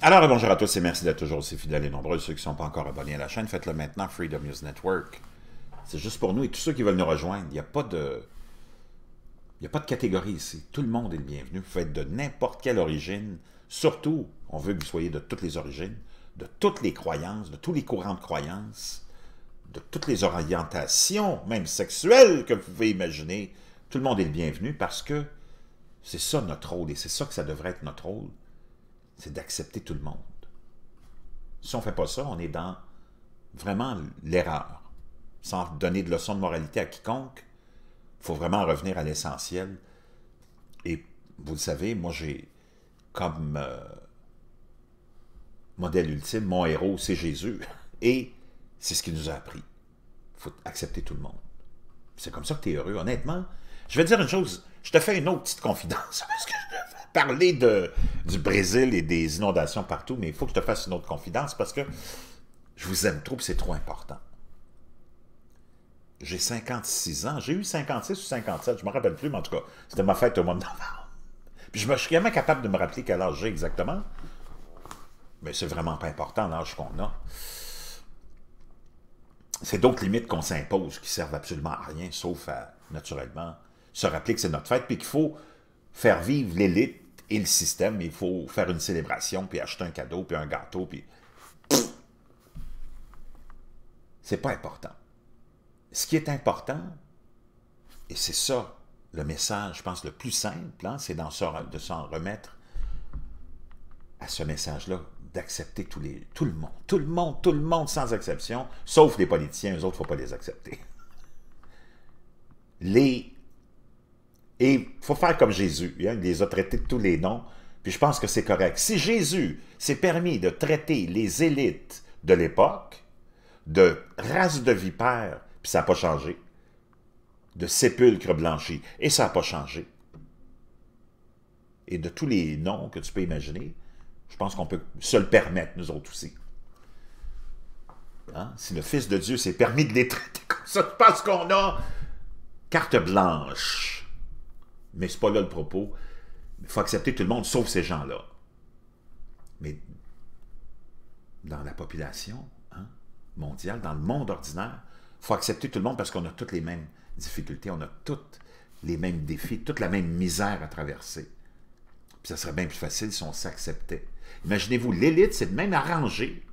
Alors, bonjour à tous et merci d'être toujours aussi fidèles et nombreux. Ceux qui ne sont pas encore abonnés à la chaîne, faites-le maintenant, Freedom News Network. C'est juste pour nous et tous ceux qui veulent nous rejoindre. Il n'y a pas de... Il n'y a pas de catégorie ici. Tout le monde est le bienvenu. Vous faites de n'importe quelle origine. Surtout, on veut que vous soyez de toutes les origines, de toutes les croyances, de tous les courants de croyances, de toutes les orientations, même sexuelles, que vous pouvez imaginer. Tout le monde est le bienvenu parce que c'est ça notre rôle et c'est ça que ça devrait être notre rôle c'est d'accepter tout le monde. Si on ne fait pas ça, on est dans vraiment l'erreur. Sans donner de leçons de moralité à quiconque, il faut vraiment revenir à l'essentiel. Et vous le savez, moi j'ai comme euh, modèle ultime, mon héros, c'est Jésus. Et c'est ce qu'il nous a appris. Il faut accepter tout le monde. C'est comme ça que tu es heureux. Honnêtement, je vais te dire une chose, je te fais une autre petite confidence. que je parler du Brésil et des inondations partout, mais il faut que je te fasse une autre confidence parce que je vous aime trop, c'est trop important. J'ai 56 ans, j'ai eu 56 ou 57, je ne me rappelle plus, mais en tout cas, c'était ma fête au mois de novembre. Puis je, me, suis jamais capable de me rappeler quel âge j'ai exactement, mais c'est vraiment pas important l'âge qu'on a. C'est d'autres limites qu'on s'impose qui servent absolument à rien, sauf à, naturellement, se rappeler que c'est notre fête, puis qu'il faut faire vivre l'élite et le système, il faut faire une célébration, puis acheter un cadeau, puis un gâteau, puis... C'est pas important. Ce qui est important, et c'est ça le message, je pense, le plus simple, hein, c'est de s'en remettre à ce message-là, d'accepter tout, tout le monde, tout le monde, tout le monde, sans exception, sauf les politiciens, eux autres, il ne faut pas les accepter. Les et il faut faire comme Jésus. Il les a traités de tous les noms, puis je pense que c'est correct. Si Jésus s'est permis de traiter les élites de l'époque de race de vipères, puis ça n'a pas changé, de sépulcre blanchi, et ça n'a pas changé, et de tous les noms que tu peux imaginer, je pense qu'on peut se le permettre, nous autres aussi. Hein? Si le Fils de Dieu s'est permis de les traiter comme ça, parce qu'on a carte blanche. Mais c'est pas là le propos. Il faut accepter tout le monde, sauf ces gens-là. Mais dans la population hein, mondiale, dans le monde ordinaire, il faut accepter tout le monde parce qu'on a toutes les mêmes difficultés, on a toutes les mêmes défis, toute la même misère à traverser. Puis ça serait bien plus facile si on s'acceptait. Imaginez-vous, l'élite, c'est même arrangée,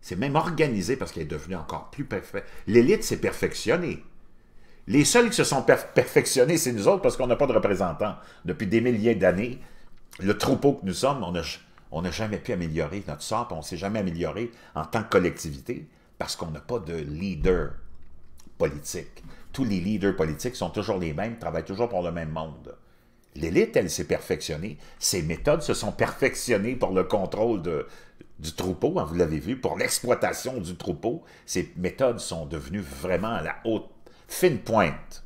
c'est même organisé parce qu'elle est devenue encore plus parfaite. L'élite s'est perfectionnée. Les seuls qui se sont perfectionnés, c'est nous autres, parce qu'on n'a pas de représentants. Depuis des milliers d'années, le troupeau que nous sommes, on n'a jamais pu améliorer notre sort, on ne s'est jamais amélioré en tant que collectivité, parce qu'on n'a pas de leader politique. Tous les leaders politiques sont toujours les mêmes, travaillent toujours pour le même monde. L'élite, elle s'est perfectionnée. Ses méthodes se sont perfectionnées pour le contrôle du troupeau, hein, vous l'avez vu, pour l'exploitation du troupeau. Ces méthodes sont devenues vraiment à la haute fine pointe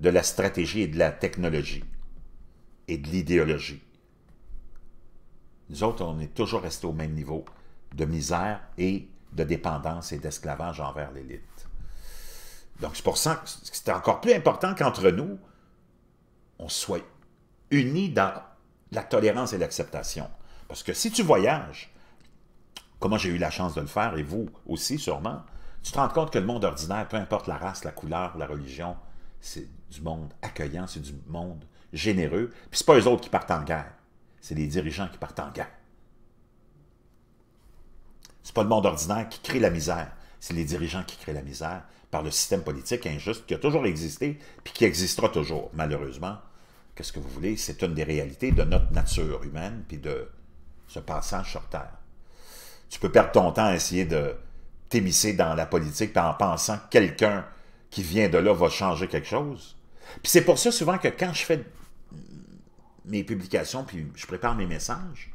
de la stratégie et de la technologie et de l'idéologie. Nous autres, on est toujours restés au même niveau de misère et de dépendance et d'esclavage envers l'élite. Donc, c'est pour ça que c'est encore plus important qu'entre nous, on soit unis dans la tolérance et l'acceptation. Parce que si tu voyages, comment j'ai eu la chance de le faire, et vous aussi sûrement, tu te rends compte que le monde ordinaire, peu importe la race, la couleur, la religion, c'est du monde accueillant, c'est du monde généreux. Puis c'est pas eux autres qui partent en guerre, c'est les dirigeants qui partent en guerre. C'est pas le monde ordinaire qui crée la misère, c'est les dirigeants qui créent la misère par le système politique injuste qui a toujours existé puis qui existera toujours, malheureusement. Qu'est-ce que vous voulez? C'est une des réalités de notre nature humaine puis de ce passage sur Terre. Tu peux perdre ton temps à essayer de t'émisser dans la politique en pensant que quelqu'un qui vient de là va changer quelque chose. Puis c'est pour ça souvent que quand je fais mes publications, puis je prépare mes messages,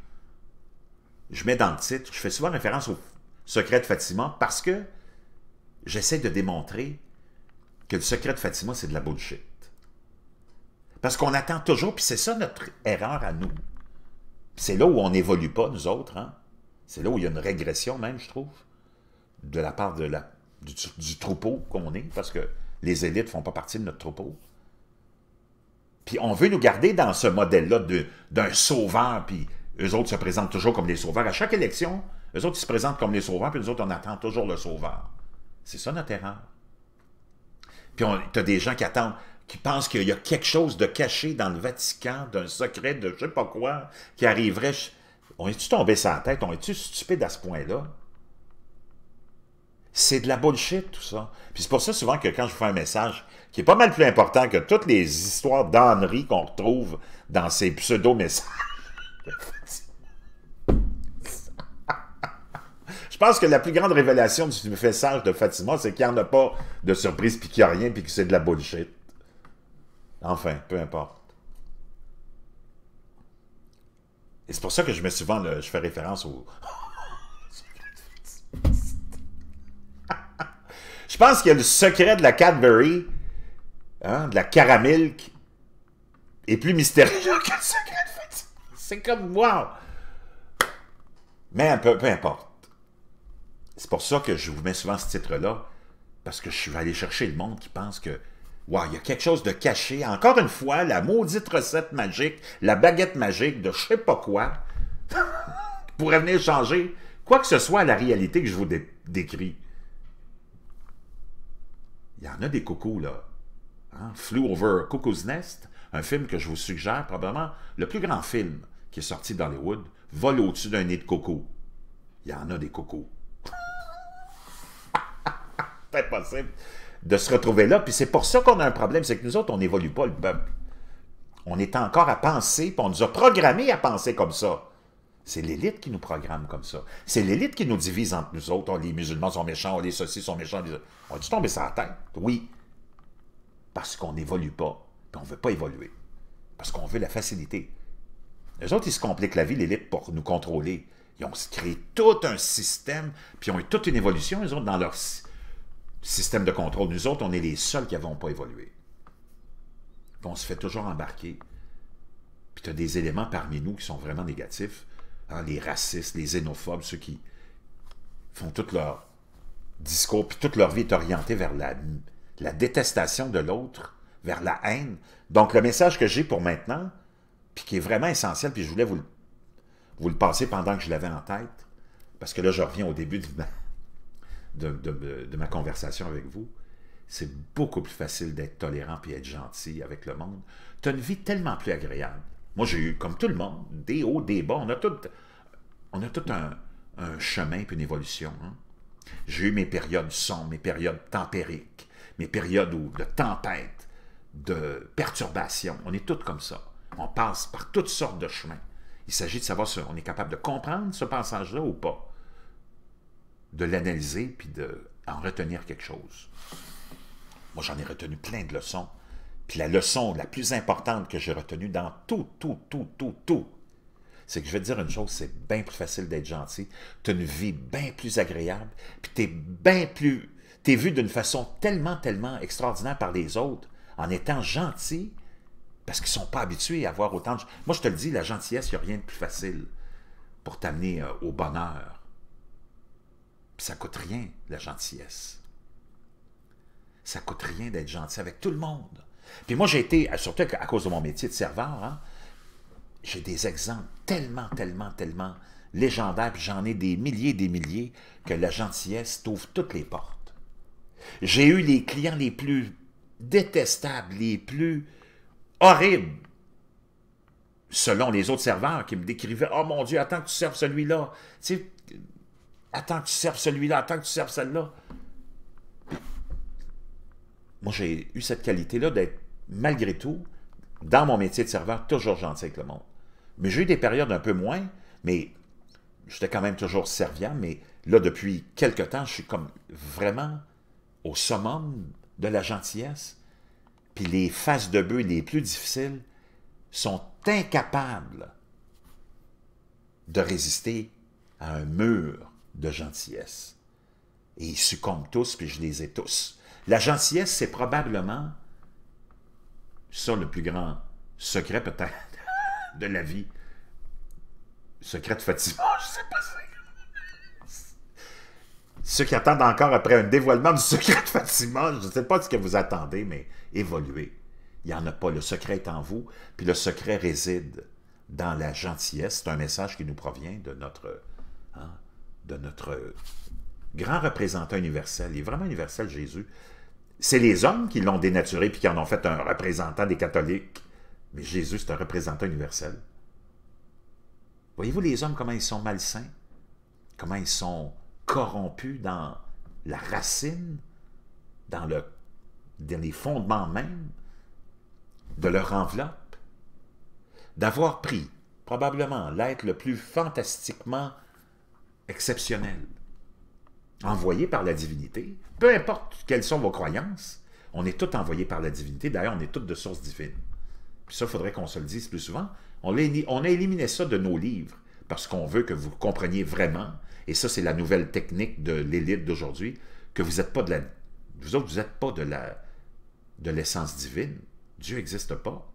je mets dans le titre, je fais souvent référence au secret de Fatima parce que j'essaie de démontrer que le secret de Fatima, c'est de la bullshit. Parce qu'on attend toujours, puis c'est ça notre erreur à nous. C'est là où on n'évolue pas, nous autres. Hein? C'est là où il y a une régression même, je trouve de la part de la, du, troupeau qu'on est, parce que les élites ne font pas partie de notre troupeau. Puis on veut nous garder dans ce modèle-là d'un sauveur, puis eux autres se présentent toujours comme des sauveurs. À chaque élection, eux autres, se présentent comme les sauveurs, puis nous autres, on attend toujours le sauveur. C'est ça notre erreur. Puis tu as des gens qui attendent, qui pensent qu'il y a quelque chose de caché dans le Vatican, d'un secret de je sais pas quoi, qui arriverait... On est-tu tombé sur la tête? On est-tu stupide à ce point-là? C'est de la bullshit, tout ça. Puis c'est pour ça, souvent, que quand je fais un message, qui est pas mal plus important que toutes les histoires d'âneries qu'on retrouve dans ces pseudo-messages. je pense que la plus grande révélation du message de Fatima, c'est qu'il n'y en a pas de surprise, puis qu'il n'y a rien, puis que c'est de la bullshit. Enfin, peu importe. Et c'est pour ça que je mets souvent, le, je fais référence au... Je pense qu'il y a le secret de la Cadbury, hein, de la caramel, et plus mystérieux a le secret de fait! C'est comme, wow! Mais peu, peu importe. C'est pour ça que je vous mets souvent ce titre-là, parce que je suis allé chercher le monde qui pense que Wow, il y a quelque chose de caché. Encore une fois, la maudite recette magique, la baguette magique de je sais pas quoi, pourrait venir changer quoi que ce soit à la réalité que je vous décris. Il y en a des cocos, là. Hein? Flew Over Cuckoo's Nest, un film que je vous suggère, probablement le plus grand film qui est sorti woods, vole au-dessus d'un nez de coco. Il y en a des cocos. c'est impossible de se retrouver là. Puis c'est pour ça qu'on a un problème, c'est que nous autres, on n'évolue pas le peuple. On est encore à penser, puis on nous a programmés à penser comme ça. C'est l'élite qui nous programme comme ça. C'est l'élite qui nous divise entre nous autres. Oh, les musulmans sont méchants, les sociétés sont méchants. Les... On est tombé sur la tête? Oui. Parce qu'on n'évolue pas. Puis on ne veut pas évoluer. Parce qu'on veut la facilité. Les autres, ils se compliquent la vie, l'élite, pour nous contrôler. Ils ont créé tout un système, puis ils ont eu toute une évolution, Ils autres, dans leur système de contrôle. Nous autres, on est les seuls qui n'avons pas évolué. on se fait toujours embarquer. Puis tu as des éléments parmi nous qui sont vraiment négatifs Hein, les racistes, les xénophobes, ceux qui font tout leur discours, puis toute leur vie est orientée vers la, la détestation de l'autre, vers la haine. Donc, le message que j'ai pour maintenant, puis qui est vraiment essentiel, puis je voulais vous le, vous le passer pendant que je l'avais en tête, parce que là, je reviens au début de ma, de, ma conversation avec vous, c'est beaucoup plus facile d'être tolérant puis être gentil avec le monde. Tu as une vie tellement plus agréable. Moi, j'ai eu, comme tout le monde, des hauts, des bas. On a tout, on a tout un, chemin et une évolution. Hein. J'ai eu mes périodes sombres, mes périodes tempériques, mes périodes de tempête, de perturbation. On est tous comme ça. On passe par toutes sortes de chemins. Il s'agit de savoir si on est capable de comprendre ce passage-là ou pas, de l'analyser puis de en retenir quelque chose. Moi, j'en ai retenu plein de leçons puis la leçon la plus importante que j'ai retenue dans tout, tout, tout, tout, tout, c'est que je vais te dire une chose, c'est bien plus facile d'être gentil, tu as une vie bien plus agréable, puis tu es bien plus... Tu es vu d'une façon tellement, tellement extraordinaire par les autres en étant gentil parce qu'ils ne sont pas habitués à avoir autant de... Moi, je te le dis, la gentillesse, il n'y a rien de plus facile pour t'amener euh, au bonheur. Puis ça coûte rien, la gentillesse. Ça coûte rien d'être gentil avec tout le monde. Puis moi, j'ai été, surtout à cause de mon métier de serveur, hein, j'ai des exemples tellement, tellement, tellement légendaires, puis j'en ai des milliers des milliers, que la gentillesse t'ouvre toutes les portes. J'ai eu les clients les plus détestables, les plus horribles, selon les autres serveurs qui me décrivaient « Oh mon Dieu, attends que tu serves celui-là. attends que tu serves celui-là, attends que tu serves celle-là. » moi, j'ai eu cette qualité-là d'être, malgré tout, dans mon métier de serveur, toujours gentil avec le monde. Mais j'ai eu des périodes un peu moins, mais j'étais quand même toujours serviable. Mais là, depuis quelques temps, je suis comme vraiment au summum de la gentillesse. Puis les faces de bœuf les plus difficiles sont incapables de résister à un mur de gentillesse. Et ils succombent tous, puis je les ai tous. La gentillesse, c'est probablement ça le plus grand secret peut-être de la vie. Secret de Fatima, oh, je sais pas si... Ceux qui attendent encore après un dévoilement du secret de Fatima, je ne sais pas ce que vous attendez, mais évoluez. Il n'y en a pas. Le secret est en vous, puis le secret réside dans la gentillesse. C'est un message qui nous provient de notre... Hein, de notre grand représentant universel, il est vraiment universel, Jésus. C'est les hommes qui l'ont dénaturé puis qui en ont fait un représentant des catholiques. Mais Jésus, c'est un représentant universel. Voyez-vous les hommes, comment ils sont malsains? Comment ils sont corrompus dans la racine, dans, le, dans les fondements même de leur enveloppe? D'avoir pris probablement l'être le plus fantastiquement exceptionnel, Envoyé par la divinité. Peu importe quelles sont vos croyances, on est tous envoyés par la divinité. D'ailleurs, on est tous de source divine. Puis ça, il faudrait qu'on se le dise plus souvent. On, a éliminé ça de nos livres parce qu'on veut que vous compreniez vraiment, et ça, c'est la nouvelle technique de l'élite d'aujourd'hui, que vous n'êtes pas de la... Vous autres, vous n'êtes pas de de l'essence divine. Dieu n'existe pas.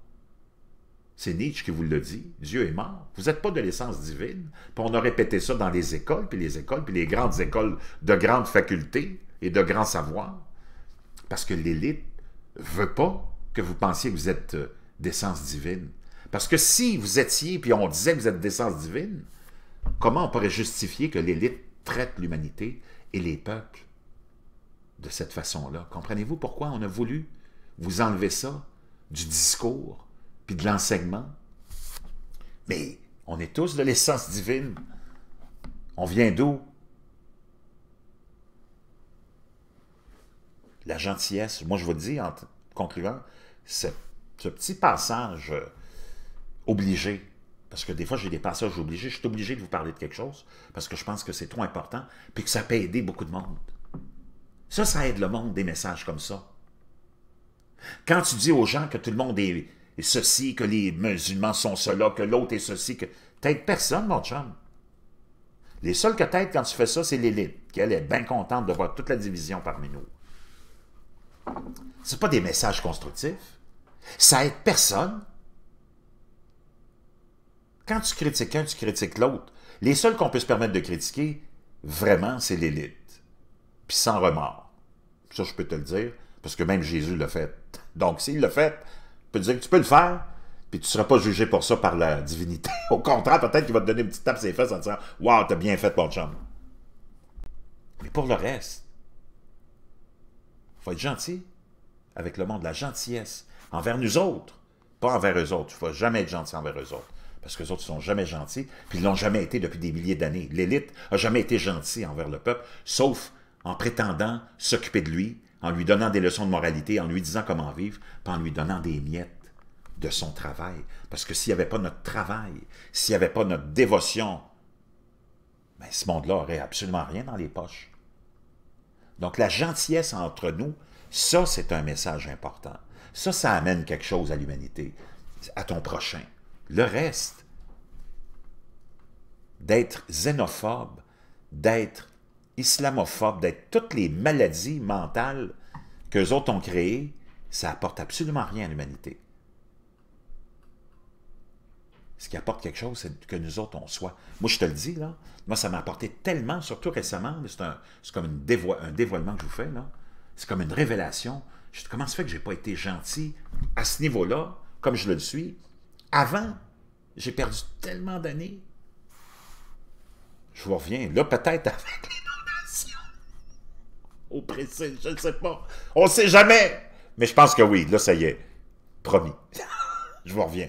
C'est Nietzsche qui vous le dit. Dieu est mort. Vous n'êtes pas de l'essence divine. Puis on a répété ça dans les écoles, puis les écoles, puis les grandes écoles de grandes facultés et de grands savoirs. Parce que l'élite veut pas que vous pensiez que vous êtes euh, d'essence divine. Parce que si vous étiez, puis on disait que vous êtes d'essence divine, comment on pourrait justifier que l'élite traite l'humanité et les peuples de cette façon-là? Comprenez-vous pourquoi on a voulu vous enlever ça du discours puis de l'enseignement. Mais on est tous de l'essence divine. On vient d'où? La gentillesse. Moi, je vous le dis, en concluant, c'est ce petit passage euh, obligé, parce que des fois, j'ai des passages obligés, je suis obligé de vous parler de quelque chose, parce que je pense que c'est trop important, puis que ça peut aider beaucoup de monde. Ça, ça aide le monde, des messages comme ça. Quand tu dis aux gens que tout le monde est et ceci, que les musulmans sont cela, que l'autre est ceci, que... T'aides personne, mon chum. Les seuls que t'aides quand tu fais ça, c'est l'élite, qui, est bien contente de voir toute la division parmi nous. C'est pas des messages constructifs. Ça aide personne. Quand tu critiques un, tu critiques l'autre. Les seuls qu'on peut se permettre de critiquer, vraiment, c'est l'élite. Puis sans remords. Ça, je peux te le dire, parce que même Jésus l'a fait. Donc, s'il l'a fait, dire que tu peux le faire, puis tu ne seras pas jugé pour ça par la divinité. Au contraire, peut-être qu'il va te donner une petite tape sur les fesses en disant Waouh, t'as bien fait, mon chum. Mais pour le reste, il faut être gentil avec le monde, la gentillesse envers nous autres, pas envers eux autres. Il ne faut jamais être gentil envers eux autres. Parce que les autres ne sont jamais gentils, puis ils l'ont jamais été depuis des milliers d'années. L'élite n'a jamais été gentille envers le peuple, sauf en prétendant s'occuper de lui, en lui donnant des leçons de moralité, en lui disant comment vivre, puis en lui donnant des miettes de son travail. Parce que s'il n'y avait pas notre travail, s'il n'y avait pas notre dévotion, mais ben, ce monde-là aurait absolument rien dans les poches. Donc la gentillesse entre nous, ça c'est un message important. Ça, ça amène quelque chose à l'humanité, à ton prochain. Le reste, d'être xénophobe, d'être Islamophobe d'être toutes les maladies mentales qu'eux autres ont créées, ça apporte absolument rien à l'humanité. Ce qui apporte quelque chose, c'est que nous autres, on soit. Moi, je te le dis, là, moi, ça m'a apporté tellement, surtout récemment, c'est comme une un dévoilement que je vous fais, là. C'est comme une révélation. Je dis, comment ça fait que je n'ai pas été gentil à ce niveau-là, comme je le suis? Avant, j'ai perdu tellement d'années. Je vous reviens, là, peut-être avec oppressé, je ne sais pas. On ne sait jamais. Mais je pense que oui, là, ça y est. Promis. je vous reviens.